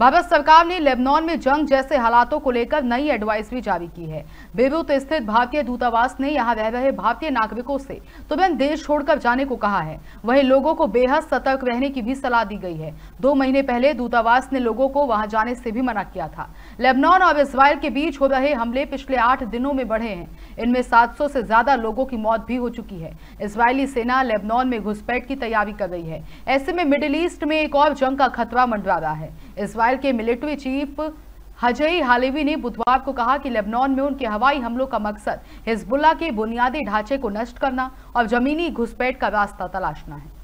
भारत सरकार ने लेबनान में जंग जैसे हालातों को लेकर नई एडवाइजरी जारी की है बेरूत स्थित भारतीय दूतावास ने यहां रह रहे भारतीय नागरिकों से तुरंत तो देश छोड़कर जाने को कहा है वहीं लोगों को बेहद सतर्क रहने की भी सलाह दी गई है दो महीने पहले दूतावास ने लोगों को वहां जाने से भी मना किया था लेबनान और इसराइल के बीच हो रहे हमले पिछले आठ दिनों में बढ़े हैं इनमें सात से ज्यादा लोगों की मौत भी हो चुकी है इसराइली सेना लेबनान में घुसपैठ की तैयारी कर रही है ऐसे में मिडिल ईस्ट में एक और जंग का खतरा मंडरा रहा है इसराइल के मिलिट्री चीफ हजई हालेवी ने बुधवार को कहा कि लेबनान में उनके हवाई हमलों का मकसद हिजबुल्ला के बुनियादी ढांचे को नष्ट करना और जमीनी घुसपैठ का रास्ता तलाशना है